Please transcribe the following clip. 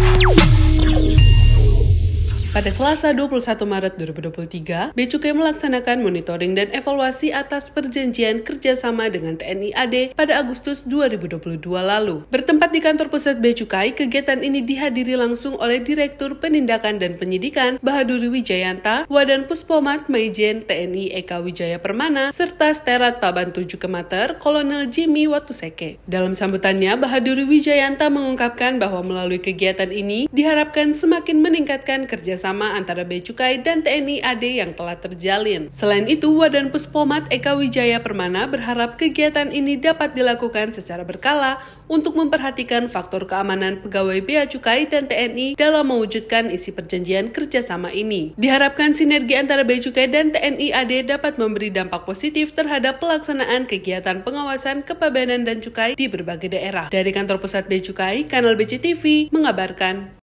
Thank Pada Selasa 21 Maret 2023, Becukai melaksanakan monitoring dan evaluasi atas perjanjian kerjasama dengan TNI AD pada Agustus 2022 lalu. Bertempat di kantor pusat Becukai, kegiatan ini dihadiri langsung oleh Direktur Penindakan dan Penyidikan Bahaduri Wijayanta, Wadan Puspomat Mayjen TNI Eka Wijaya Permana, serta Sterat Pabantu Jukemater, Kolonel Jimmy Watuseke. Dalam sambutannya, Bahaduri Wijayanta mengungkapkan bahwa melalui kegiatan ini diharapkan semakin meningkatkan kerjasama kerjasama antara Bea Cukai dan TNI AD yang telah terjalin. Selain itu, Wadan Puspomat Eka Wijaya Permana berharap kegiatan ini dapat dilakukan secara berkala untuk memperhatikan faktor keamanan pegawai Bea Cukai dan TNI dalam mewujudkan isi perjanjian kerjasama ini. Diharapkan sinergi antara Bea Cukai dan TNI AD dapat memberi dampak positif terhadap pelaksanaan kegiatan pengawasan kepabeanan dan cukai di berbagai daerah. Dari kantor pusat Bea Cukai, kanal BCTV mengabarkan.